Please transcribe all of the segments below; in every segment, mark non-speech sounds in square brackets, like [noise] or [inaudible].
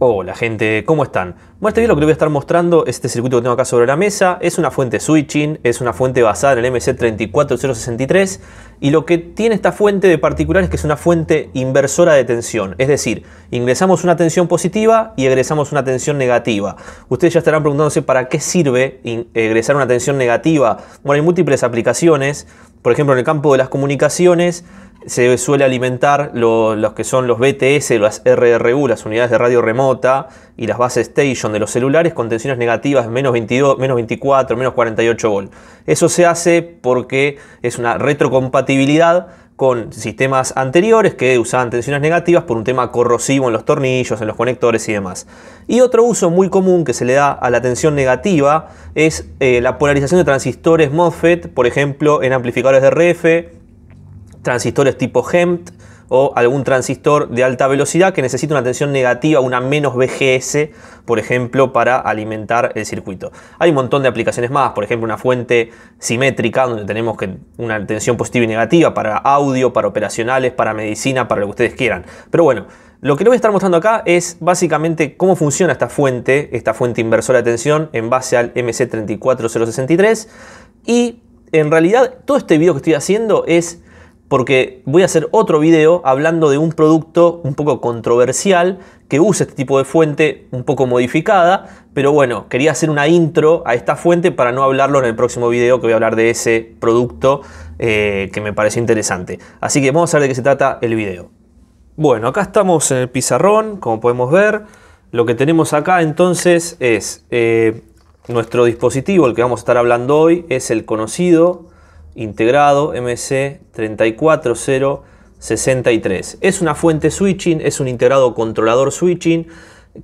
Hola gente, ¿cómo están? Bueno, este video lo que les voy a estar mostrando es este circuito que tengo acá sobre la mesa. Es una fuente switching, es una fuente basada en el MC34063 y lo que tiene esta fuente de particular es que es una fuente inversora de tensión. Es decir, ingresamos una tensión positiva y egresamos una tensión negativa. Ustedes ya estarán preguntándose para qué sirve egresar una tensión negativa. Bueno, hay múltiples aplicaciones por ejemplo, en el campo de las comunicaciones se suele alimentar los que son los BTS, las RRU, las unidades de radio remota y las bases station de los celulares con tensiones negativas menos 22, menos 24, menos 48 volt. Eso se hace porque es una retrocompatibilidad con sistemas anteriores que usaban tensiones negativas por un tema corrosivo en los tornillos, en los conectores y demás. Y otro uso muy común que se le da a la tensión negativa es eh, la polarización de transistores MOSFET, por ejemplo, en amplificadores de RF, transistores tipo HEMT, o algún transistor de alta velocidad que necesita una tensión negativa, una menos Vgs, por ejemplo, para alimentar el circuito. Hay un montón de aplicaciones más, por ejemplo, una fuente simétrica donde tenemos que una tensión positiva y negativa para audio, para operacionales, para medicina, para lo que ustedes quieran. Pero bueno, lo que les voy a estar mostrando acá es básicamente cómo funciona esta fuente, esta fuente inversora de tensión en base al MC34063 y en realidad todo este video que estoy haciendo es porque voy a hacer otro video hablando de un producto un poco controversial que usa este tipo de fuente un poco modificada, pero bueno, quería hacer una intro a esta fuente para no hablarlo en el próximo video que voy a hablar de ese producto eh, que me pareció interesante. Así que vamos a ver de qué se trata el video. Bueno, acá estamos en el pizarrón, como podemos ver. Lo que tenemos acá entonces es eh, nuestro dispositivo, el que vamos a estar hablando hoy, es el conocido integrado MC34063. Es una fuente switching, es un integrado controlador switching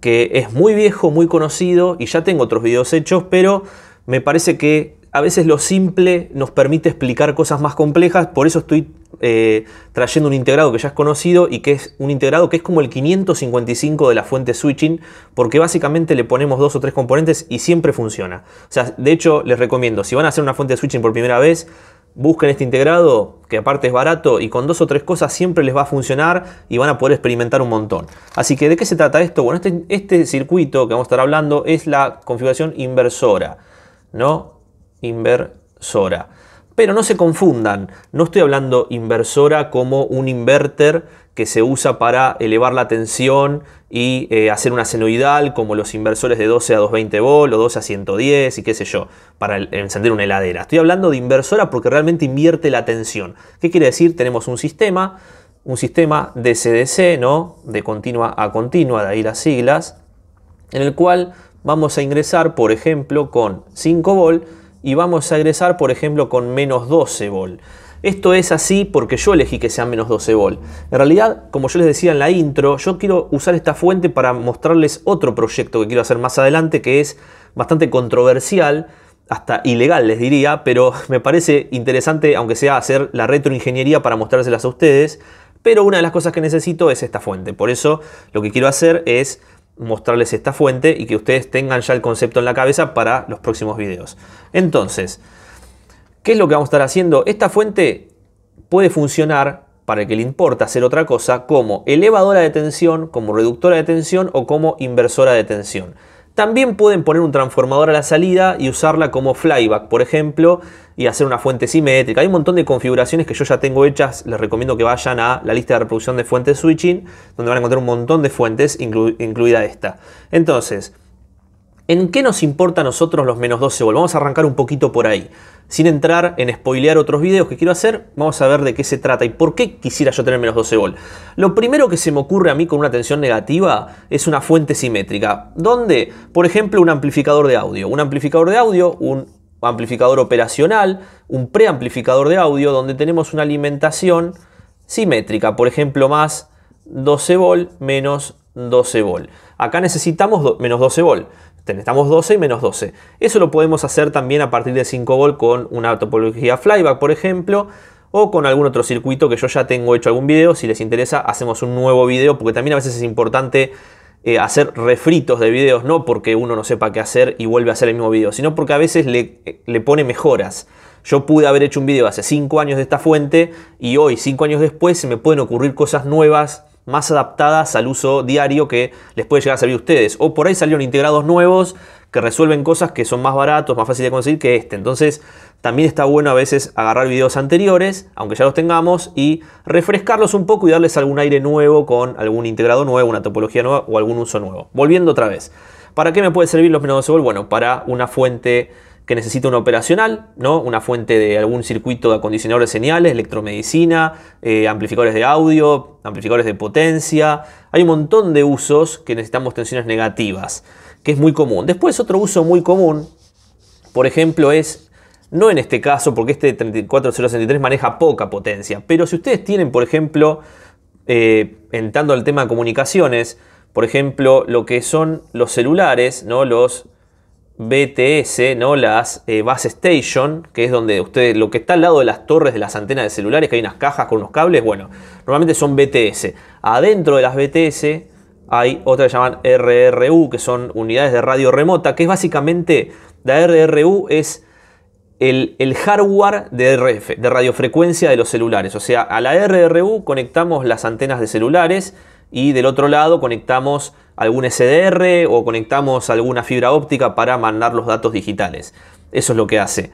que es muy viejo, muy conocido y ya tengo otros videos hechos, pero me parece que a veces lo simple nos permite explicar cosas más complejas, por eso estoy eh, trayendo un integrado que ya es conocido y que es un integrado que es como el 555 de la fuente switching, porque básicamente le ponemos dos o tres componentes y siempre funciona. O sea, de hecho les recomiendo, si van a hacer una fuente switching por primera vez, Busquen este integrado, que aparte es barato y con dos o tres cosas siempre les va a funcionar y van a poder experimentar un montón. Así que, ¿de qué se trata esto? Bueno, este, este circuito que vamos a estar hablando es la configuración inversora, ¿no? Inversora. Pero no se confundan, no estoy hablando inversora como un inverter que se usa para elevar la tensión y eh, hacer una senoidal como los inversores de 12 a 220 volt o 12 a 110 y qué sé yo, para encender una heladera. Estoy hablando de inversora porque realmente invierte la tensión. ¿Qué quiere decir? Tenemos un sistema, un sistema de CDC, ¿no? De continua a continua, de ahí las siglas, en el cual vamos a ingresar, por ejemplo, con 5 volt y vamos a egresar, por ejemplo, con menos 12 volt. Esto es así porque yo elegí que sea menos 12 volt. En realidad, como yo les decía en la intro, yo quiero usar esta fuente para mostrarles otro proyecto que quiero hacer más adelante que es bastante controversial, hasta ilegal les diría, pero [laughs] me parece interesante, aunque sea hacer la retroingeniería para mostrárselas a ustedes, pero una de las cosas que necesito es esta fuente. Por eso lo que quiero hacer es mostrarles esta fuente y que ustedes tengan ya el concepto en la cabeza para los próximos videos. Entonces, ¿qué es lo que vamos a estar haciendo? Esta fuente puede funcionar para el que le importa hacer otra cosa como elevadora de tensión, como reductora de tensión o como inversora de tensión. También pueden poner un transformador a la salida y usarla como flyback, por ejemplo, y hacer una fuente simétrica. Hay un montón de configuraciones que yo ya tengo hechas. Les recomiendo que vayan a la lista de reproducción de fuentes switching, donde van a encontrar un montón de fuentes, incluida esta. Entonces, ¿en qué nos importa a nosotros los menos 12 volts? Vamos a arrancar un poquito por ahí sin entrar en spoilear otros videos que quiero hacer, vamos a ver de qué se trata y por qué quisiera yo tener menos 12 volt. Lo primero que se me ocurre a mí con una tensión negativa es una fuente simétrica, donde, por ejemplo, un amplificador de audio. Un amplificador de audio, un amplificador operacional, un preamplificador de audio, donde tenemos una alimentación simétrica, por ejemplo, más 12 volt menos 12 volt. Acá necesitamos menos 12 volt. Necesitamos 12 y menos 12. Eso lo podemos hacer también a partir de 5 volt con una topología flyback, por ejemplo, o con algún otro circuito que yo ya tengo hecho algún video. Si les interesa, hacemos un nuevo video, porque también a veces es importante eh, hacer refritos de videos, no porque uno no sepa qué hacer y vuelve a hacer el mismo video, sino porque a veces le, le pone mejoras. Yo pude haber hecho un video hace 5 años de esta fuente y hoy, 5 años después, se me pueden ocurrir cosas nuevas más adaptadas al uso diario que les puede llegar a servir a ustedes. O por ahí salieron integrados nuevos que resuelven cosas que son más baratos, más fáciles de conseguir que este. Entonces también está bueno a veces agarrar videos anteriores, aunque ya los tengamos, y refrescarlos un poco y darles algún aire nuevo con algún integrado nuevo, una topología nueva o algún uso nuevo. Volviendo otra vez. ¿Para qué me puede servir los menos Bueno, para una fuente que necesita un operacional, ¿no? una fuente de algún circuito de acondicionadores de señales, electromedicina, eh, amplificadores de audio, amplificadores de potencia. Hay un montón de usos que necesitamos tensiones negativas, que es muy común. Después otro uso muy común, por ejemplo, es, no en este caso, porque este 34063 maneja poca potencia, pero si ustedes tienen, por ejemplo, eh, entrando al tema de comunicaciones, por ejemplo, lo que son los celulares, ¿no? los BTS, ¿no? las eh, Base Station, que es donde ustedes, lo que está al lado de las torres de las antenas de celulares, que hay unas cajas con unos cables, bueno, normalmente son BTS. Adentro de las BTS hay otras que llaman RRU, que son unidades de radio remota, que es básicamente, la RRU es el, el hardware de RF, de radiofrecuencia de los celulares. O sea, a la RRU conectamos las antenas de celulares y del otro lado conectamos algún SDR o conectamos alguna fibra óptica para mandar los datos digitales. Eso es lo que hace.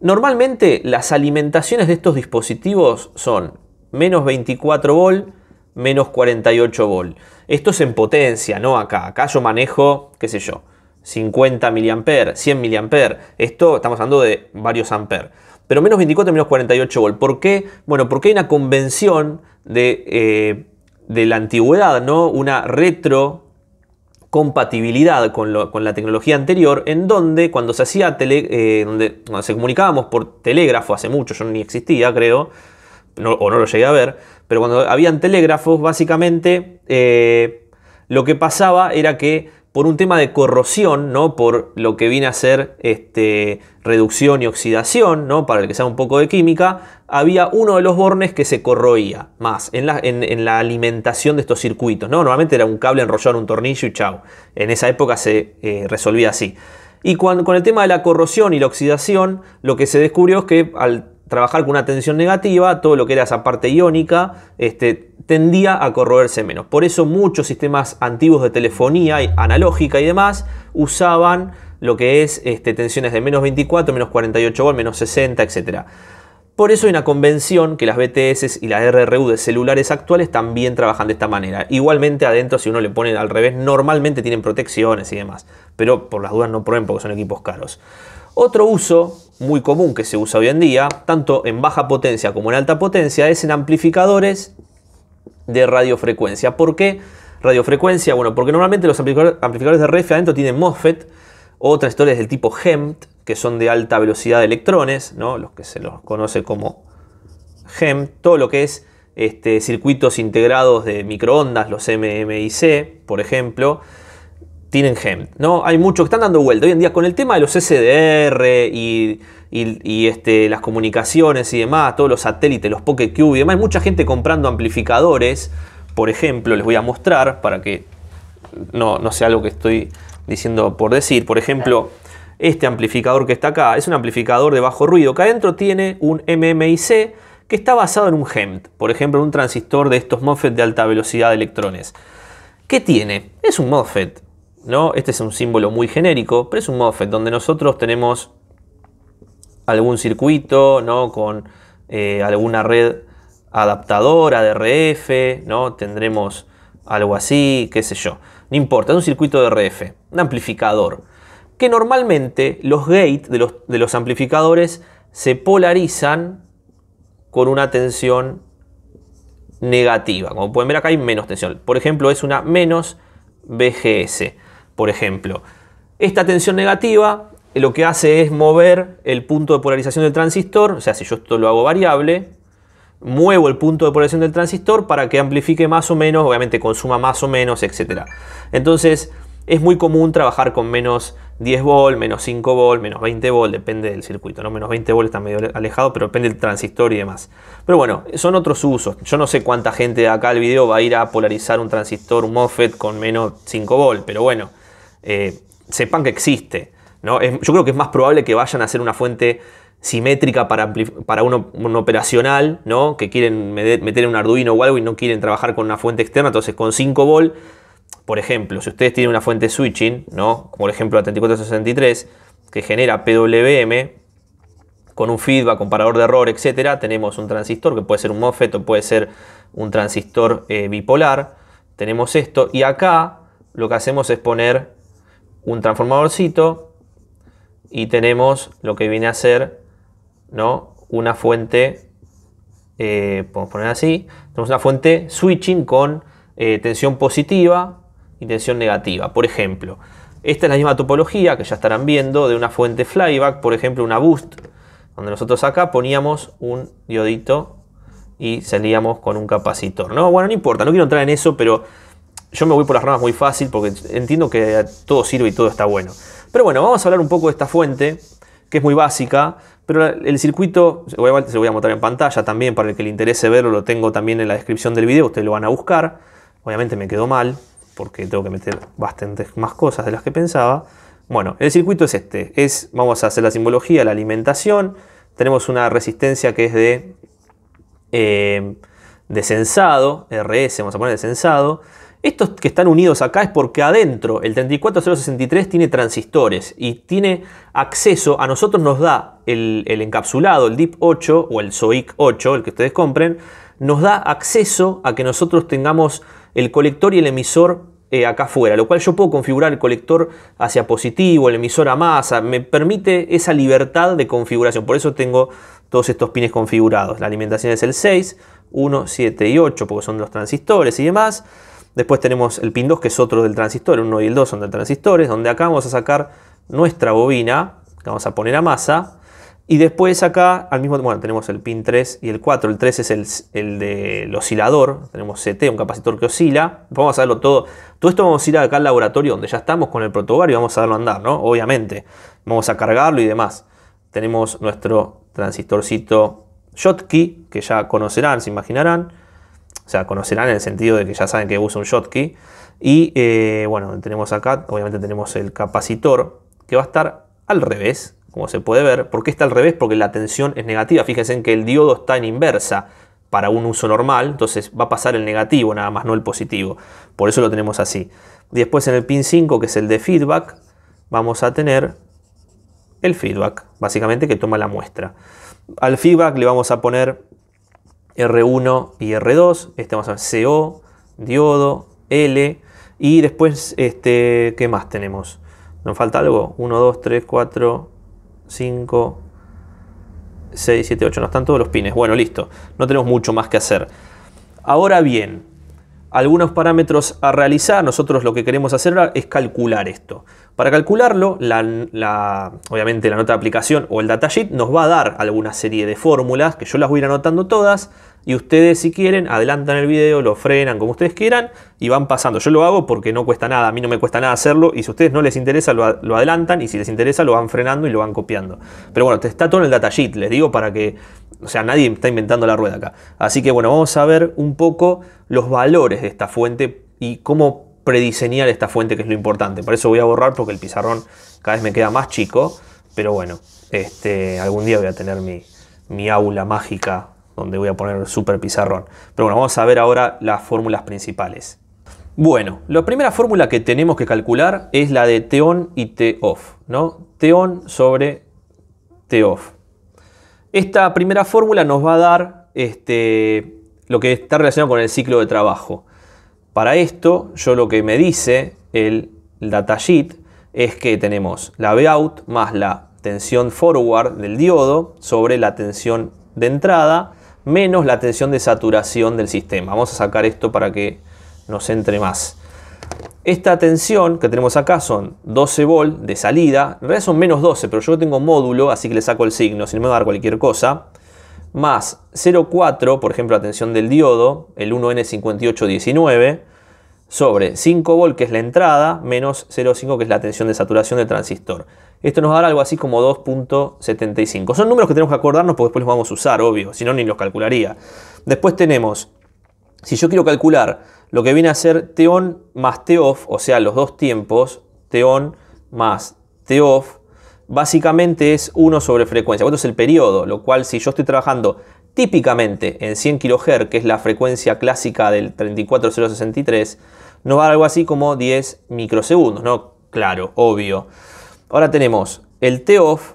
Normalmente las alimentaciones de estos dispositivos son menos 24 volt, menos 48 volt. Esto es en potencia, no acá. Acá yo manejo, qué sé yo, 50 mA, 100 mA. Esto estamos hablando de varios amperes. Pero menos 24 menos 48 volt. ¿Por qué? Bueno, porque hay una convención de eh, de la antigüedad, ¿no? Una retro compatibilidad con, la tecnología anterior, en donde cuando se hacía tele, eh, donde, cuando se comunicábamos por telégrafo hace mucho, yo ni existía, creo, no, o no lo llegué a ver, pero cuando habían telégrafos, básicamente eh, lo que pasaba era que por un tema de corrosión, ¿no? por lo que viene a ser este, reducción y oxidación, ¿no? para el que sea un poco de química, había uno de los bornes que se corroía más en la, alimentación de estos circuitos. ¿no? Normalmente era un cable enrollado en un tornillo y chao. En esa época se eh, resolvía así. Y cuando, con el tema de la corrosión y la oxidación, lo que se descubrió es que al trabajar con una tensión negativa, todo lo que era esa parte iónica este, tendía a corroerse menos. Por eso muchos sistemas antiguos de telefonía analógica y demás usaban lo que es este, tensiones de menos 24, menos 48 volt, menos 60, etc. Por eso hay una convención que las BTS y la RRU de celulares actuales también trabajan de esta manera. Igualmente adentro, si uno le pone al revés, normalmente tienen protecciones y demás. Pero por las dudas no prueben porque son equipos caros. Otro uso muy común que se usa hoy en día, tanto en baja potencia como en alta potencia, es en amplificadores de radiofrecuencia. ¿Por qué radiofrecuencia? Bueno, porque normalmente los amplificadores de RF adentro tienen MOSFET, otras historias del tipo HEMT, que son de alta velocidad de electrones, ¿no? los que se los conoce como HEMT, todo lo que es este, circuitos integrados de microondas, los MMIC, por ejemplo, tienen HEMT. ¿no? Hay muchos que están dando vuelta. Hoy en día con el tema de los SDR y, este, las comunicaciones y demás, todos los satélites, los Cube y demás, hay mucha gente comprando amplificadores. Por ejemplo, les voy a mostrar para que no, sea algo que estoy diciendo por decir. Por ejemplo, este amplificador que está acá es un amplificador de bajo ruido Acá adentro tiene un MMIC que está basado en un HEMT, por ejemplo, un transistor de estos MOSFET de alta velocidad de electrones. ¿Qué tiene? Es un MOSFET, este es un símbolo muy genérico, pero es un MOSFET donde nosotros tenemos algún circuito, Con eh, alguna red adaptadora de RF, Tendremos algo así, qué sé yo. No importa, es un circuito de RF, un amplificador. Que normalmente los gates de los, de los amplificadores se polarizan con una tensión negativa. Como pueden ver acá hay menos tensión. Por ejemplo, es una menos BGS. Por ejemplo, esta tensión negativa eh, lo que hace es mover el punto de polarización del transistor, o sea, si yo esto lo hago variable, muevo el punto de polarización del transistor para que amplifique más o menos, obviamente consuma más o menos, etc. Entonces, es muy común trabajar con menos 10 volt, menos 5 volt, menos 20 volt, depende del circuito, ¿no? Menos 20 volt está medio alejado, pero depende del transistor y demás. Pero bueno, son otros usos. Yo no sé cuánta gente acá el video va a ir a polarizar un transistor, un MOSFET con menos 5 volt, pero bueno, eh, sepan que existe. ¿no? yo creo que es más probable que vayan a hacer una fuente simétrica para, para un operacional, ¿no? que quieren meter en un Arduino o algo y no quieren trabajar con una fuente externa, entonces con 5 volt, por ejemplo, si ustedes tienen una fuente switching, ¿no? el ejemplo la 3463, que genera PWM, con un feedback, comparador de error, etcétera, tenemos un transistor que puede ser un MOSFET o puede ser un transistor eh, bipolar. Tenemos esto y acá lo que hacemos es poner un transformadorcito y tenemos lo que viene a ser ¿no? una fuente, eh, podemos poner así, tenemos una fuente switching con eh, tensión positiva y tensión negativa. Por ejemplo, esta es la misma topología que ya estarán viendo de una fuente flyback, por ejemplo una boost, donde nosotros acá poníamos un diodito y salíamos con un capacitor. No, bueno, no importa, no quiero entrar en eso, pero yo me voy por las ramas muy fácil porque entiendo que todo sirve y todo está bueno. Pero bueno, vamos a hablar un poco de esta fuente, que es muy básica, pero el circuito, se lo voy a mostrar en pantalla también para el que le interese verlo, lo tengo también en la descripción del video, ustedes lo van a buscar. Obviamente me quedó mal, porque tengo que meter bastantes más cosas de las que pensaba. Bueno, el circuito es este, es, vamos a hacer la simbología, la alimentación, tenemos una resistencia que es de, eh, de sensado, RS, vamos a poner de sensado, estos que están unidos acá es porque adentro el 34063 tiene transistores y tiene acceso, a nosotros nos da el, encapsulado, el DIP8 o el SOIC 8, el que ustedes compren, nos da acceso a que nosotros tengamos el colector y el emisor eh, acá afuera, lo cual yo puedo configurar el colector hacia positivo, el emisor a masa, me permite esa libertad de configuración, por eso tengo todos estos pines configurados. La alimentación es el 6, 1, 7 y 8 porque son los transistores y demás. Después tenemos el pin 2, que es otro del transistor, el 1 y el 2 son de transistores, donde acá vamos a sacar nuestra bobina, que vamos a poner a masa, y después acá, al mismo bueno, tenemos el pin 3 y el 4. El 3 es el, del oscilador. Tenemos CT, un capacitor que oscila. Vamos a verlo todo. Todo esto vamos a ir acá al laboratorio donde ya estamos con el protobar y vamos a darlo andar, ¿no? Obviamente. Vamos a cargarlo y demás. Tenemos nuestro transistorcito Schottky, que ya conocerán, se imaginarán sea, conocerán en el sentido de que ya saben que uso un shotkey. Y eh, bueno, tenemos acá, obviamente tenemos el capacitor que va a estar al revés, como se puede ver. ¿Por qué está al revés? Porque la tensión es negativa. Fíjense en que el diodo está en inversa para un uso normal, entonces va a pasar el negativo nada más, no el positivo. Por eso lo tenemos así. Después en el pin 5, que es el de feedback, vamos a tener el feedback, básicamente que toma la muestra. Al feedback le vamos a poner R1 y R2, este vamos a CO, diodo, L, y después, este, ¿qué más tenemos? ¿Nos falta algo? 1, 2, 3, 4, 5, 6, 7, 8, no están todos los pines. Bueno, listo, no tenemos mucho más que hacer. Ahora bien, algunos parámetros a realizar. Nosotros lo que queremos hacer es calcular esto. Para calcularlo, la, obviamente la nota de aplicación o el datasheet nos va a dar alguna serie de fórmulas que yo las voy a ir anotando todas y ustedes si quieren adelantan el video, lo frenan como ustedes quieran y van pasando. Yo lo hago porque no cuesta nada, a mí no me cuesta nada hacerlo y si a ustedes no les interesa lo, adelantan y si les interesa lo van frenando y lo van copiando. Pero bueno, está todo en el datasheet, les digo para que, o sea, nadie está inventando la rueda acá. Así que bueno, vamos a ver un poco los valores de esta fuente y cómo prediseñar esta fuente que es lo importante. Por eso voy a borrar porque el pizarrón cada vez me queda más chico, pero bueno, este, algún día voy a tener mi, mi aula mágica donde voy a poner super pizarrón. Pero bueno, vamos a ver ahora las fórmulas principales. Bueno, la primera fórmula que tenemos que calcular es la de T y T off, ¿no? T sobre T Esta primera fórmula nos va a dar este, lo que está relacionado con el ciclo de trabajo. Para esto, yo lo que me dice el datasheet es que tenemos la Vout más la tensión forward del diodo sobre la tensión de entrada menos la tensión de saturación del sistema. Vamos a sacar esto para que nos entre más. Esta tensión que tenemos acá son 12 volt de salida, en realidad son menos 12, pero yo tengo módulo, así que le saco el signo, si no me va a dar cualquier cosa, más 0,4, por ejemplo, la tensión del diodo, el 1N5819, sobre 5 volt que es la entrada, menos 0,5 que es la tensión de saturación del transistor. Esto nos va a dar algo así como 2.75. Son números que tenemos que acordarnos porque después los vamos a usar, obvio, si no ni los calcularía. Después tenemos, si yo quiero calcular lo que viene a ser teon más off, o sea, los dos tiempos, teon más off, básicamente es 1 sobre frecuencia. Esto es el periodo, lo cual si yo estoy trabajando típicamente en 100 kHz, que es la frecuencia clásica del 34063, nos va a dar algo así como 10 microsegundos, ¿no? Claro, obvio. Ahora tenemos el TOF.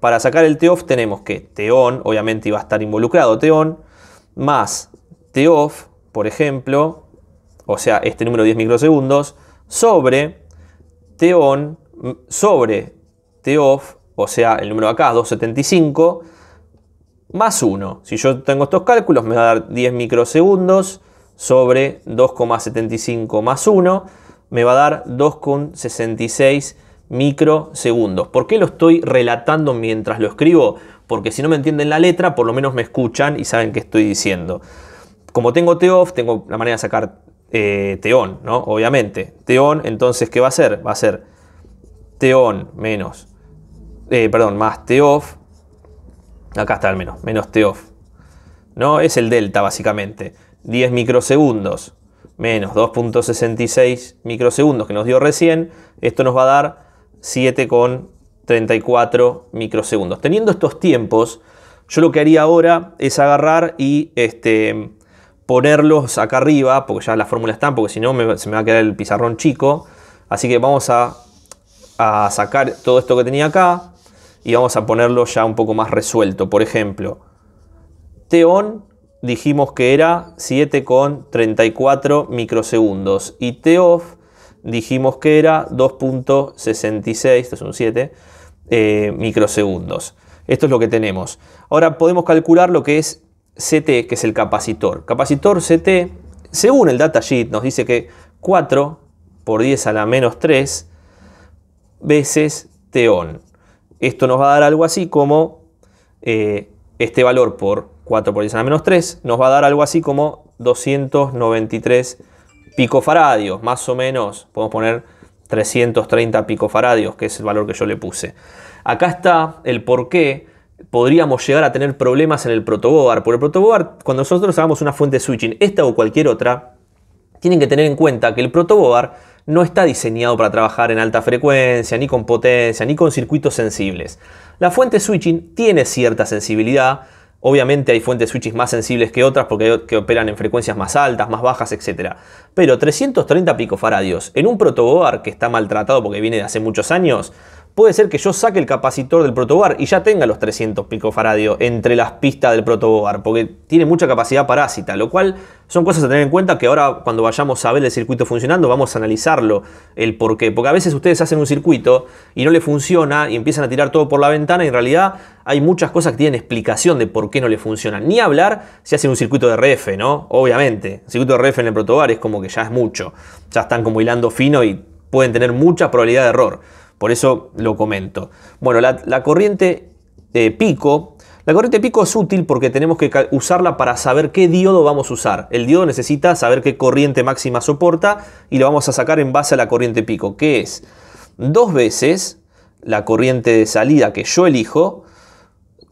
Para sacar el TOF tenemos que TON, obviamente iba a estar involucrado TON, más TOF, por ejemplo, o sea, este número 10 microsegundos, sobre TON, sobre TOF, o sea, el número acá, 275, más 1. Si yo tengo estos cálculos, me va a dar 10 microsegundos sobre 2,75 más 1, me va a dar 2,66 microsegundos. ¿Por qué lo estoy relatando mientras lo escribo? Porque si no me entienden la letra, por lo menos me escuchan y saben qué estoy diciendo. Como tengo T-off, tengo la manera de sacar eh, ¿no? Obviamente. t entonces, ¿qué va a ser? Va a ser t menos, eh, perdón, más T-off. Acá está el menos, menos T-off. ¿No? Es el delta, básicamente. 10 microsegundos menos 2.66 microsegundos que nos dio recién. Esto nos va a dar 7,34 microsegundos. Teniendo estos tiempos, yo lo que haría ahora es agarrar y este, ponerlos acá arriba, porque ya las fórmulas están, porque si no se me va a quedar el pizarrón chico. Así que vamos a, a sacar todo esto que tenía acá y vamos a ponerlo ya un poco más resuelto. Por ejemplo, teón dijimos que era 7,34 microsegundos y off dijimos que era 2.66, esto es un 7, eh, microsegundos. Esto es lo que tenemos. Ahora podemos calcular lo que es CT, que es el capacitor. Capacitor CT, según el datasheet, nos dice que 4 por 10 a la menos 3 veces teón. Esto nos va a dar algo así como eh, este valor por 4 por 10 a la menos 3 nos va a dar algo así como 293 picofaradios, más o menos, podemos poner 330 picofaradios, que es el valor que yo le puse. Acá está el por qué podríamos llegar a tener problemas en el protoboard. Por el protoboard, cuando nosotros hagamos una fuente switching, esta o cualquier otra, tienen que tener en cuenta que el protoboard no está diseñado para trabajar en alta frecuencia, ni con potencia, ni con circuitos sensibles. La fuente switching tiene cierta sensibilidad, Obviamente hay fuentes switches más sensibles que otras porque operan en frecuencias más altas, más bajas, etc. Pero 330 picofaradios en un protoboard que está maltratado porque viene de hace muchos años, puede ser que yo saque el capacitor del protobar y ya tenga los 300 picofaradio entre las pistas del protoboard porque tiene mucha capacidad parásita, lo cual son cosas a tener en cuenta que ahora cuando vayamos a ver el circuito funcionando vamos a analizarlo, el por qué, porque a veces ustedes hacen un circuito y no le funciona y empiezan a tirar todo por la ventana y en realidad hay muchas cosas que tienen explicación de por qué no le funciona ni hablar si hacen un circuito de RF, ¿no? Obviamente, el circuito de RF en el protobar es como que ya es mucho, ya están como hilando fino y pueden tener mucha probabilidad de error. Por eso lo comento. Bueno, la, corriente eh, pico. La corriente pico es útil porque tenemos que usarla para saber qué diodo vamos a usar. El diodo necesita saber qué corriente máxima soporta y lo vamos a sacar en base a la corriente pico, que es dos veces la corriente de salida que yo elijo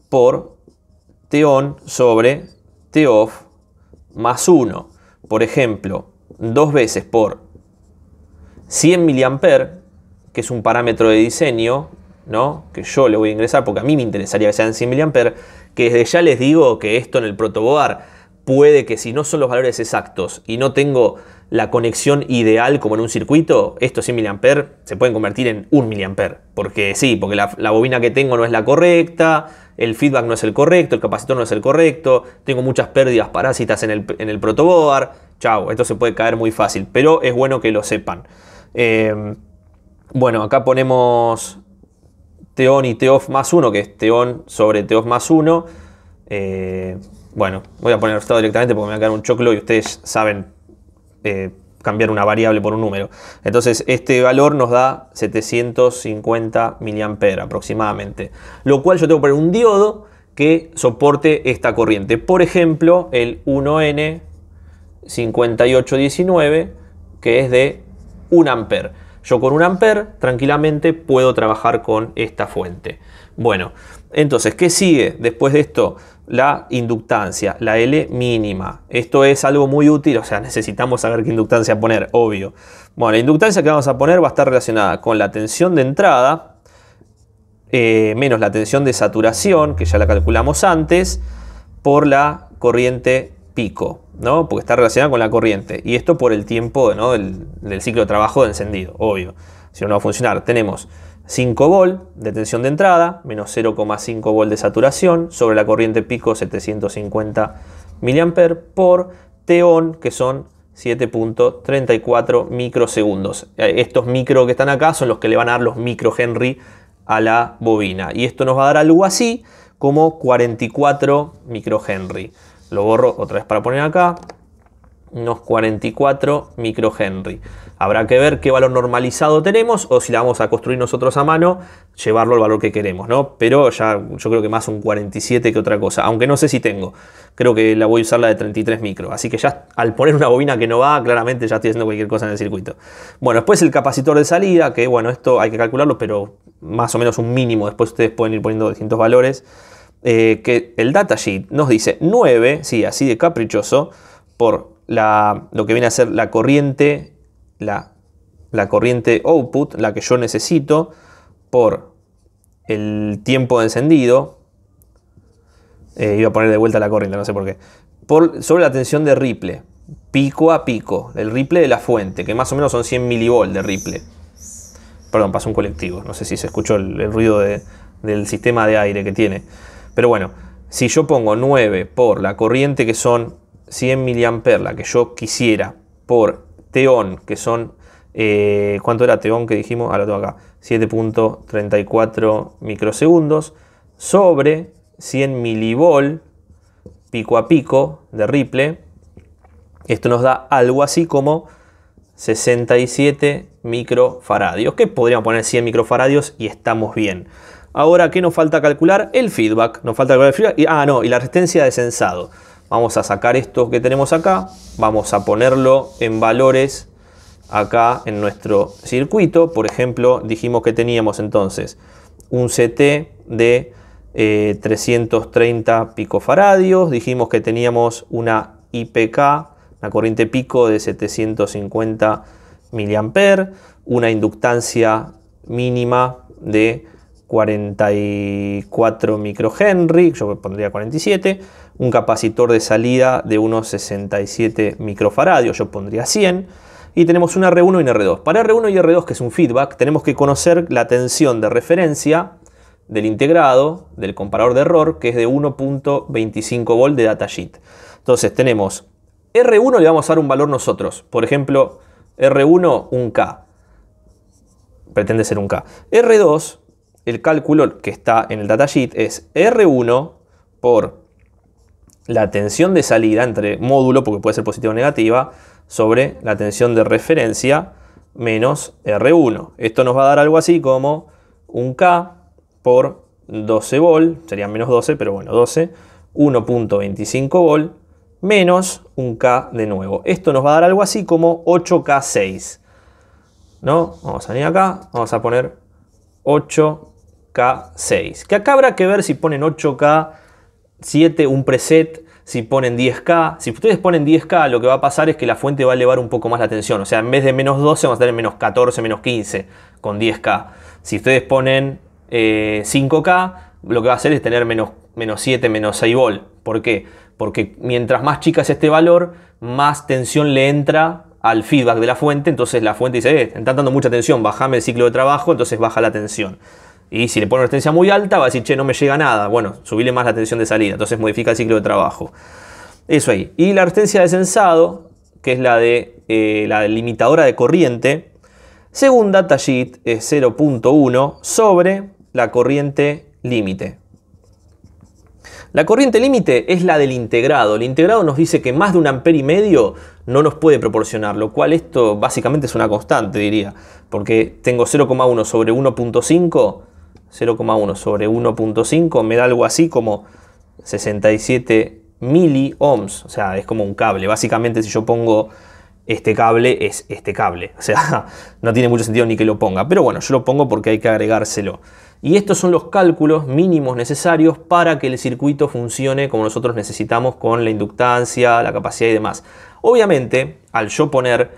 por Teón sobre Teoff más 1. Por ejemplo, dos veces por 100 mA que es un parámetro de diseño, ¿no? que yo le voy a ingresar porque a mí me interesaría que sean 100 mA, que desde ya les digo que esto en el protoboard puede que si no son los valores exactos y no tengo la conexión ideal como en un circuito, estos 100 mA se pueden convertir en 1 mA, porque sí, porque la, bobina que tengo no es la correcta, el feedback no es el correcto, el capacitor no es el correcto, tengo muchas pérdidas parásitas en el, en el protoboard, chao, esto se puede caer muy fácil, pero es bueno que lo sepan. Eh, bueno, acá ponemos teon y teof más 1, que es teon sobre teof más 1. Eh, bueno, voy a poner el resultado directamente porque me va a quedar un choclo y ustedes saben eh, cambiar una variable por un número. Entonces, este valor nos da 750 mA aproximadamente. Lo cual yo tengo que poner un diodo que soporte esta corriente. Por ejemplo, el 1N5819, que es de 1 a yo con un ampere tranquilamente puedo trabajar con esta fuente. Bueno, entonces, ¿qué sigue después de esto? La inductancia, la L mínima. Esto es algo muy útil, o sea, necesitamos saber qué inductancia poner, obvio. Bueno, la inductancia que vamos a poner va a estar relacionada con la tensión de entrada, eh, menos la tensión de saturación, que ya la calculamos antes, por la corriente pico, ¿no? Porque está relacionada con la corriente. Y esto por el tiempo del, ciclo de trabajo de encendido, obvio. Si no, va a funcionar. Tenemos 5 volt de tensión de entrada, menos 0,5 volt de saturación, sobre la corriente pico 750 mA por teón, que son 7.34 microsegundos. Eh, estos micro que están acá son los que le van a dar los micro a la bobina. Y esto nos va a dar algo así como 44 microhenry. Lo borro otra vez para poner acá. Unos 44 microhenry. Habrá que ver qué valor normalizado tenemos o si la vamos a construir nosotros a mano, llevarlo al valor que queremos, ¿no? Pero ya yo creo que más un 47 que otra cosa. Aunque no sé si tengo. Creo que la voy a usar la de 33 micro. Así que ya al poner una bobina que no va, claramente ya estoy haciendo cualquier cosa en el circuito. Bueno, después el capacitor de salida, que bueno, esto hay que calcularlo, pero más o menos un mínimo. Después ustedes pueden ir poniendo distintos valores. Eh, que el datasheet nos dice 9, sí, así de caprichoso, por lo que viene a ser la corriente, la, corriente output, la que yo necesito, por el tiempo de encendido. Eh, iba a poner de vuelta la corriente, no sé por qué. Por, sobre la tensión de Ripple, pico a pico, el Ripple de la fuente, que más o menos son 100 milivolt de Ripple. Perdón, pasó un colectivo, no sé si se escuchó el, ruido del sistema de aire que tiene. Pero bueno, si yo pongo 9 por la corriente que son 100 mA, la que yo quisiera, por teón, que son, eh, ¿cuánto era teón que dijimos? Ahora tengo acá, 7.34 microsegundos, sobre 100 milivol, pico a pico de Ripple, esto nos da algo así como 67 microfaradios, que podríamos poner 100 microfaradios y estamos bien. Ahora, ¿qué nos falta calcular? El feedback. Nos falta calcular Y, ah, no, y la resistencia de sensado. Vamos a sacar esto que tenemos acá. Vamos a ponerlo en valores acá en nuestro circuito. Por ejemplo, dijimos que teníamos entonces un CT de 330 eh, picofaradios. Dijimos que teníamos una IPK, una corriente pico de 750 mA. una inductancia mínima de 44 microhenry, yo pondría 47, un capacitor de salida de unos 67 microfaradios, yo pondría 100, y tenemos un R1 y un R2. Para R1 y R2, que es un feedback, tenemos que conocer la tensión de referencia del integrado, del comparador de error, que es de 1.25 volt de datasheet. Entonces tenemos R1 le vamos a dar un valor nosotros, por ejemplo, R1 un K, pretende ser un K. R2 el cálculo que está en el datasheet es R1 por la tensión de salida entre módulo, porque puede ser positiva o negativa, sobre la tensión de referencia menos R1. Esto nos va a dar algo así como un K por 12 volt, sería menos 12, pero bueno, 12, 1.25 volt menos un K de nuevo. Esto nos va a dar algo así como 8K6. ¿No? Vamos a venir acá, vamos a poner 8 6. Que acá habrá que ver si ponen 8K 7, un preset, si ponen 10K. Si ustedes ponen 10K, lo que va a pasar es que la fuente va a elevar un poco más la tensión. O sea, en vez de menos 12, vamos a tener menos 14, menos 15 con 10K. Si ustedes ponen 5K, eh, lo que va a hacer es tener menos, menos 7, menos 6 volt. ¿Por qué? Porque mientras más chica es este valor, más tensión le entra al feedback de la fuente, entonces la fuente dice, eh, están dando mucha tensión, bajame el ciclo de trabajo, entonces baja la tensión. Y si le pone una resistencia muy alta, va a decir, che, no me llega nada. Bueno, subile más la tensión de salida. Entonces modifica el ciclo de trabajo. Eso ahí. Y la resistencia de sensado, que es la de eh, la limitadora de corriente, según datasheet es 0.1 sobre la corriente límite. La corriente límite es la del integrado. El integrado nos dice que más de un amper y medio no nos puede proporcionar, lo cual esto básicamente es una constante, diría, porque tengo 0,1 sobre 1.5 0,1 sobre 1.5 me da algo así como 67 miliohms. O sea, es como un cable. Básicamente si yo pongo este cable es este cable. O sea, [laughs] no tiene mucho sentido ni que lo ponga. Pero bueno, yo lo pongo porque hay que agregárselo. Y estos son los cálculos mínimos necesarios para que el circuito funcione como nosotros necesitamos con la inductancia, la capacidad y demás. Obviamente, al yo poner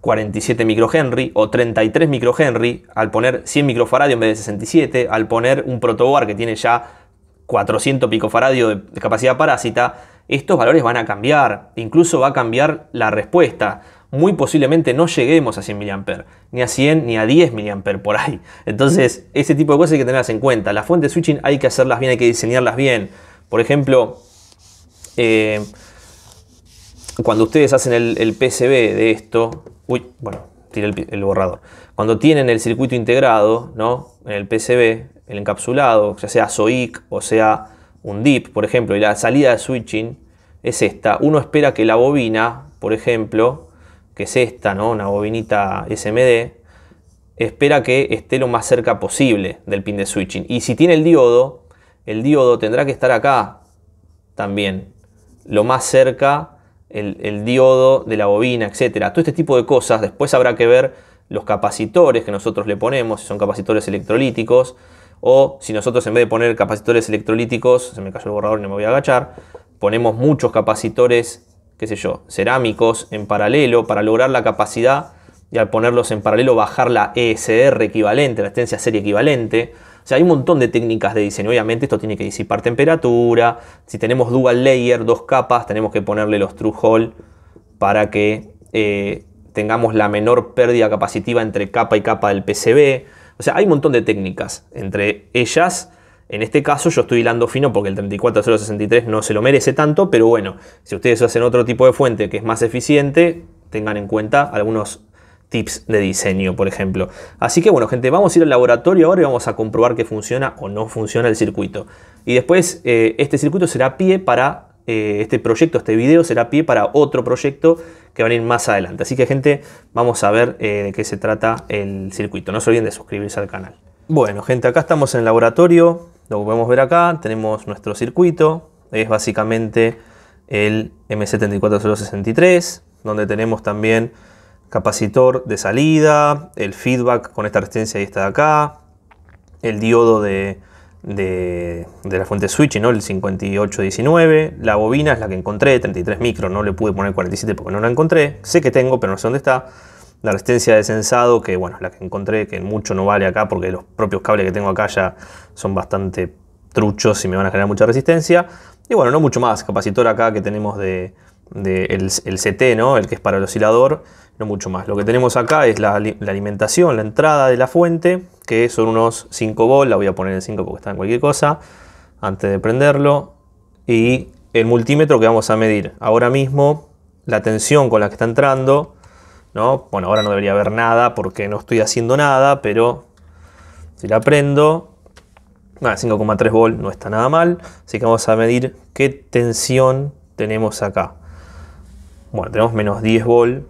47 microhenry o 33 microhenry al poner 100 microfaradio en vez de 67, al poner un protobar que tiene ya 400 picofaradio de, capacidad parásita, estos valores van a cambiar, incluso va a cambiar la respuesta. Muy posiblemente no lleguemos a 100 mA, ni a 100 ni a 10 mA por ahí. Entonces, ese tipo de cosas hay que tenerlas en cuenta. Las fuentes de switching hay que hacerlas bien, hay que diseñarlas bien. Por ejemplo, eh, cuando ustedes hacen el, el PCB de esto, Uy, bueno, tiré el, borrador. Cuando tienen el circuito integrado, ¿no? En el PCB, el encapsulado, ya sea SOIC o sea un DIP, por ejemplo, y la salida de switching es esta. Uno espera que la bobina, por ejemplo, que es esta, ¿no? Una bobinita SMD, espera que esté lo más cerca posible del pin de switching. Y si tiene el diodo, el diodo tendrá que estar acá también, lo más cerca el, diodo de la bobina, etcétera. Todo este tipo de cosas. Después habrá que ver los capacitores que nosotros le ponemos, si son capacitores electrolíticos, o si nosotros en vez de poner capacitores electrolíticos, se me cayó el borrador y no me voy a agachar, ponemos muchos capacitores, qué sé yo, cerámicos en paralelo para lograr la capacidad y al ponerlos en paralelo bajar la ESR equivalente, la extensión serie equivalente sea, hay un montón de técnicas de diseño. Obviamente esto tiene que disipar temperatura. Si tenemos dual layer, dos capas, tenemos que ponerle los true hole para que eh, tengamos la menor pérdida capacitiva entre capa y capa del PCB. O sea, hay un montón de técnicas. Entre ellas, en este caso yo estoy hilando fino porque el 34063 no se lo merece tanto, pero bueno, si ustedes hacen otro tipo de fuente que es más eficiente, tengan en cuenta algunos tips de diseño, por ejemplo. Así que bueno, gente, vamos a ir al laboratorio ahora y vamos a comprobar que funciona o no funciona el circuito. Y después eh, este circuito será pie para eh, este proyecto, este video será pie para otro proyecto que va a ir más adelante. Así que gente, vamos a ver eh, de qué se trata el circuito. No se olviden de suscribirse al canal. Bueno, gente, acá estamos en el laboratorio. Lo podemos ver acá, tenemos nuestro circuito. Es básicamente el M74063, donde tenemos también capacitor de salida, el feedback con esta resistencia y esta de acá, el diodo de, la fuente switch, ¿no? el 5819. La bobina es la que encontré, 33 micro, no le pude poner 47 porque no la encontré. Sé que tengo, pero no sé dónde está. La resistencia de sensado, que bueno, es la que encontré, que mucho no vale acá porque los propios cables que tengo acá ya son bastante truchos y me van a generar mucha resistencia. Y bueno, no mucho más. Capacitor acá que tenemos de, del el CT, ¿no? el que es para el oscilador, no mucho más. Lo que tenemos acá es la, alimentación, la entrada de la fuente, que son unos 5 volts, la voy a poner en 5 porque está en cualquier cosa, antes de prenderlo, y el multímetro que vamos a medir. Ahora mismo la tensión con la que está entrando, ¿no? bueno, ahora no debería haber nada porque no estoy haciendo nada, pero si la prendo, 5,3 volt no está nada mal, así que vamos a medir qué tensión tenemos acá. Bueno, tenemos menos 10 volt,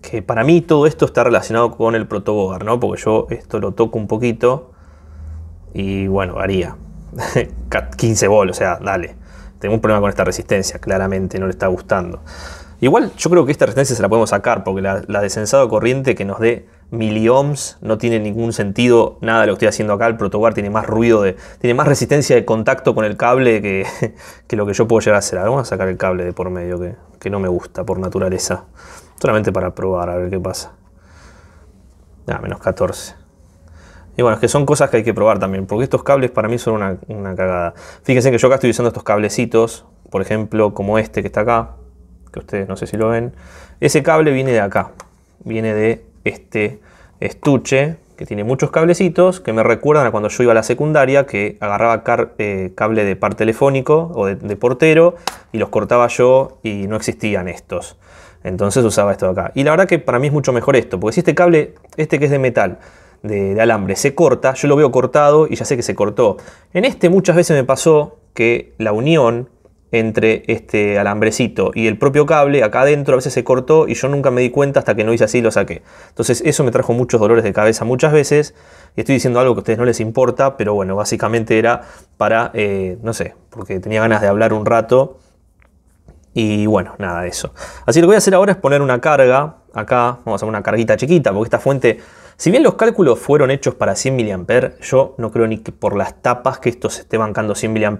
que para mí todo esto está relacionado con el protoboard, ¿no? Porque yo esto lo toco un poquito y bueno, varía. 15 [laughs] v o sea, dale. Tengo un problema con esta resistencia, claramente no le está gustando. Igual yo creo que esta resistencia se la podemos sacar, porque la, de sensado corriente que nos dé miliohms no tiene ningún sentido, nada lo que estoy haciendo acá, el protobar tiene más ruido, de, tiene más resistencia de contacto con el cable que, [laughs] que lo que yo puedo llegar a hacer. Vamos a sacar el cable de por medio que que no me gusta por naturaleza. Solamente para probar, a ver qué pasa. Ah, menos 14. Y bueno, es que son cosas que hay que probar también, porque estos cables para mí son una, una cagada. Fíjense que yo acá estoy usando estos cablecitos, por ejemplo, como este que está acá, que ustedes no sé si lo ven. Ese cable viene de acá, viene de este estuche que tiene muchos cablecitos que me recuerdan a cuando yo iba a la secundaria, que agarraba eh, cable de par telefónico o de, portero y los cortaba yo y no existían estos. Entonces usaba esto de acá. Y la verdad que para mí es mucho mejor esto, porque si este cable, este que es de metal, de, de alambre, se corta, yo lo veo cortado y ya sé que se cortó. En este muchas veces me pasó que la unión entre este alambrecito y el propio cable, acá adentro a veces se cortó y yo nunca me di cuenta hasta que no hice así y lo saqué. Entonces eso me trajo muchos dolores de cabeza muchas veces y estoy diciendo algo que a ustedes no les importa, pero bueno, básicamente era para, eh, no sé, porque tenía ganas de hablar un rato y bueno, nada de eso. Así que lo que voy a hacer ahora es poner una carga, acá vamos a hacer una carguita chiquita porque esta fuente... Si bien los cálculos fueron hechos para 100 mA, yo no creo ni que por las tapas que esto se esté bancando 100 mA,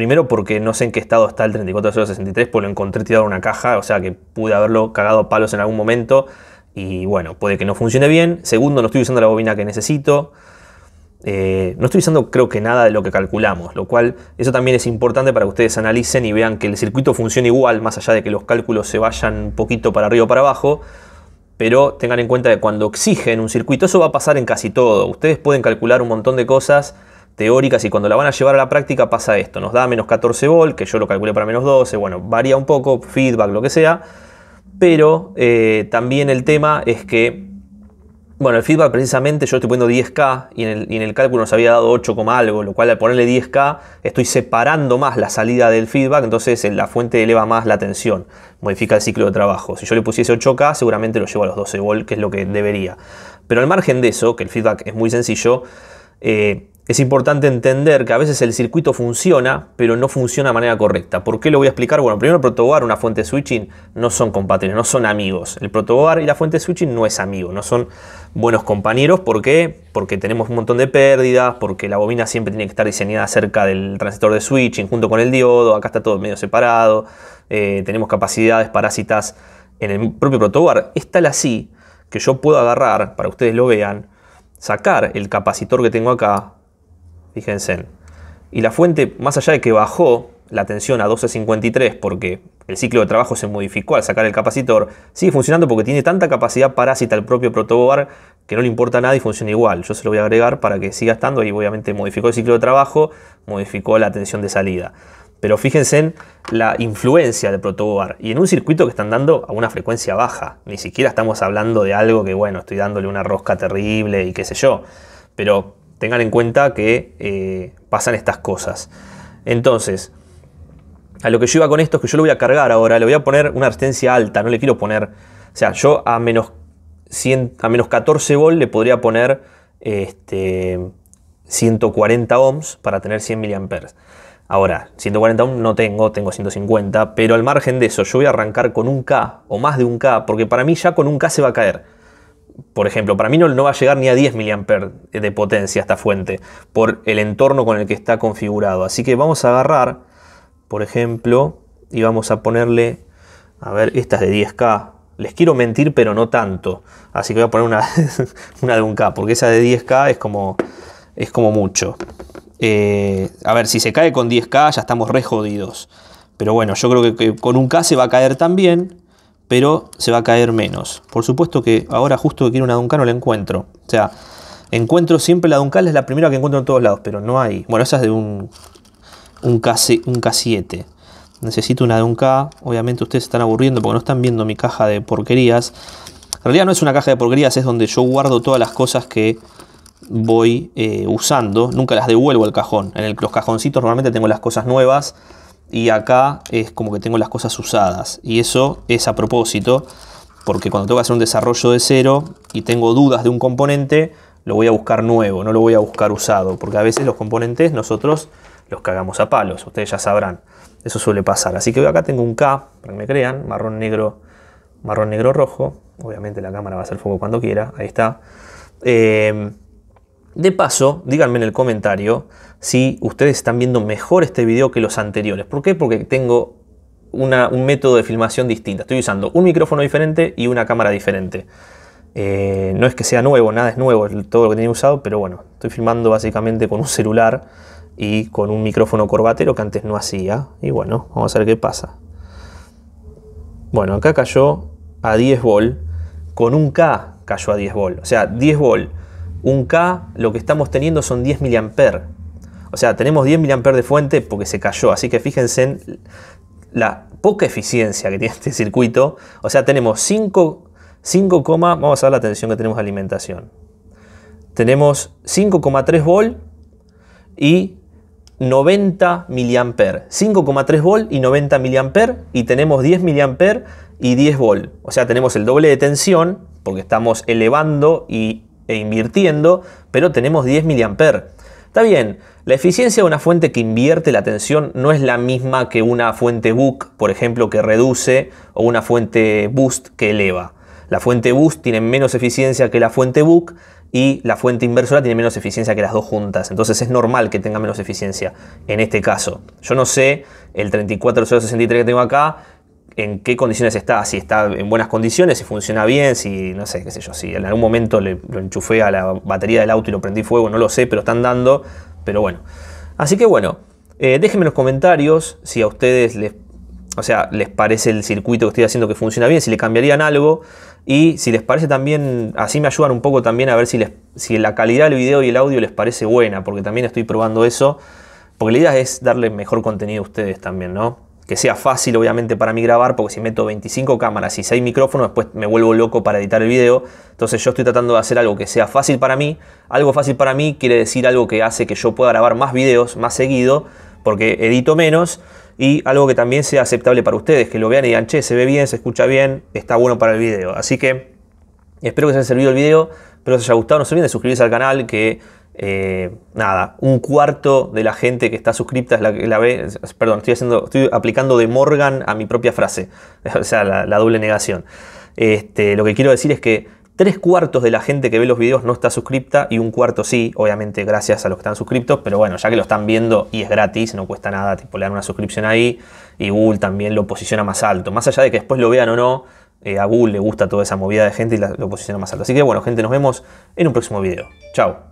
Primero porque no sé en qué estado está el 34063, pues lo encontré tirado en una caja, o sea que pude haberlo cagado a palos en algún momento y bueno, puede que no funcione bien. Segundo, no estoy usando la bobina que necesito. Eh, no estoy usando creo que nada de lo que calculamos, lo cual eso también es importante para que ustedes analicen y vean que el circuito funciona igual, más allá de que los cálculos se vayan un poquito para arriba o para abajo, pero tengan en cuenta que cuando exigen un circuito, eso va a pasar en casi todo, ustedes pueden calcular un montón de cosas teóricas y cuando la van a llevar a la práctica pasa esto, nos da menos 14 volt, que yo lo calculé para menos 12, bueno, varía un poco, feedback, lo que sea, pero eh, también el tema es que, bueno, el feedback precisamente yo estoy poniendo 10K y en el, cálculo nos había dado 8, algo, lo cual al ponerle 10K estoy separando más la salida del feedback, entonces eh, la fuente eleva más la tensión, modifica el ciclo de trabajo. Si yo le pusiese 8K seguramente lo llevo a los 12 volt, que es lo que debería. Pero al margen de eso, que el feedback es muy sencillo, eh, es importante entender que a veces el circuito funciona, pero no funciona de manera correcta. ¿Por qué lo voy a explicar? Bueno, primero el y una fuente de switching, no son compatibles, no son amigos. El protoboard y la fuente de switching no es amigo, no son buenos compañeros. ¿Por qué? Porque tenemos un montón de pérdidas, porque la bobina siempre tiene que estar diseñada cerca del transistor de switching, junto con el diodo, acá está todo medio separado, eh, tenemos capacidades parásitas en el propio protoboard. Es tal así que yo puedo agarrar, para ustedes lo vean, sacar el capacitor que tengo acá, fíjense. Y la fuente, más allá de que bajó la tensión a 1253 porque el ciclo de trabajo se modificó al sacar el capacitor, sigue funcionando porque tiene tanta capacidad parásita el propio protoboar que no le importa nada y funciona igual. Yo se lo voy a agregar para que siga estando y obviamente modificó el ciclo de trabajo, modificó la tensión de salida. Pero fíjense en la influencia del protoboard. y en un circuito que están dando a una frecuencia baja. Ni siquiera estamos hablando de algo que, bueno, estoy dándole una rosca terrible y qué sé yo. Pero tengan en cuenta que eh, pasan estas cosas. Entonces, a lo que yo iba con esto es que yo lo voy a cargar ahora, le voy a poner una resistencia alta, no le quiero poner, o sea, yo a menos, 100, a menos 14 volt le podría poner este, 140 ohms para tener 100 ma Ahora, 140 ohms no tengo, tengo 150, pero al margen de eso, yo voy a arrancar con un K o más de un K, porque para mí ya con un K se va a caer por ejemplo, para mí no, va a llegar ni a 10 mA de potencia esta fuente por el entorno con el que está configurado. Así que vamos a agarrar, por ejemplo, y vamos a ponerle, a ver, esta es de 10K. Les quiero mentir, pero no tanto. Así que voy a poner una, [laughs] una de 1K, porque esa de 10K es como, es como mucho. Eh, a ver, si se cae con 10K ya estamos re jodidos. Pero bueno, yo creo que, que con 1K se va a caer también pero se va a caer menos. Por supuesto que ahora justo que quiero una Duncan no la encuentro. O sea, encuentro siempre la Duncan, es la primera que encuentro en todos lados, pero no hay. Bueno, esa es de un, un, K, 7 Necesito una Duncan, obviamente ustedes se están aburriendo porque no están viendo mi caja de porquerías. En realidad no es una caja de porquerías, es donde yo guardo todas las cosas que voy eh, usando. Nunca las devuelvo al cajón. En el, los cajoncitos normalmente tengo las cosas nuevas y acá es como que tengo las cosas usadas. Y eso es a propósito, porque cuando tengo que hacer un desarrollo de cero y tengo dudas de un componente, lo voy a buscar nuevo, no lo voy a buscar usado, porque a veces los componentes nosotros los cagamos a palos, ustedes ya sabrán, eso suele pasar. Así que acá tengo un K, para que me crean, marrón, negro, marrón, negro, rojo, obviamente la cámara va a hacer fuego cuando quiera, ahí está. Eh, de paso, díganme en el comentario si ustedes están viendo mejor este video que los anteriores. ¿Por qué? Porque tengo un método de filmación distinto. Estoy usando un micrófono diferente y una cámara diferente. Eh, no es que sea nuevo, nada es nuevo, todo lo que tenía usado, pero bueno, estoy filmando básicamente con un celular y con un micrófono corbatero que antes no hacía. Y bueno, vamos a ver qué pasa. Bueno, acá cayó a 10 volt, con un K cayó a 10 volt, o sea, 10 volt un K lo que estamos teniendo son 10 mA. O sea, tenemos 10 mA de fuente porque se cayó. Así que fíjense en la poca eficiencia que tiene [laughs] este circuito. O sea, tenemos 5, 5 vamos a ver la tensión que tenemos de alimentación. Tenemos 5,3 V y 90 mA. 5,3 volt y 90 mA y tenemos 10 mA y 10 volt. O sea, tenemos el doble de tensión porque estamos elevando y e invirtiendo, pero tenemos 10 mA. Está bien, la eficiencia de una fuente que invierte la tensión no es la misma que una fuente book, por ejemplo, que reduce, o una fuente boost que eleva. La fuente boost tiene menos eficiencia que la fuente book y la fuente inversora tiene menos eficiencia que las dos juntas. Entonces es normal que tenga menos eficiencia en este caso. Yo no sé el 34063 que tengo acá en qué condiciones está, si está en buenas condiciones, si funciona bien, si no sé, qué sé yo, si en algún momento le, lo enchufé a la batería del auto y lo prendí fuego, no lo sé, pero están dando, pero bueno. Así que bueno, eh, déjenme en los comentarios si a ustedes les, o sea, les parece el circuito que estoy haciendo que funciona bien, si le cambiarían algo y si les parece también, así me ayudan un poco también a ver si, les, si la calidad del video y el audio les parece buena, porque también estoy probando eso, porque la idea es darle mejor contenido a ustedes también, ¿no? que sea fácil obviamente para mí grabar, porque si meto 25 cámaras y 6 micrófonos, después me vuelvo loco para editar el video. Entonces yo estoy tratando de hacer algo que sea fácil para mí. Algo fácil para mí quiere decir algo que hace que yo pueda grabar más videos más seguido, porque edito menos. Y algo que también sea aceptable para ustedes, que lo vean y digan, che, se ve bien, se escucha bien, está bueno para el video. Así que espero que les haya servido el video, espero que les haya gustado. No se olviden de suscribirse al canal, que eh, nada, un cuarto de la gente que está suscripta es la que la ve. Perdón, estoy, haciendo, estoy aplicando de Morgan a mi propia frase, [laughs] o sea, la, doble negación. Este, lo que quiero decir es que tres cuartos de la gente que ve los videos no está suscripta y un cuarto sí, obviamente gracias a los que están suscriptos, pero bueno, ya que lo están viendo y es gratis, no cuesta nada, tipo le dan una suscripción ahí y Google también lo posiciona más alto. Más allá de que después lo vean o no, eh, a Google le gusta toda esa movida de gente y lo posiciona más alto. Así que bueno, gente, nos vemos en un próximo video. Chao.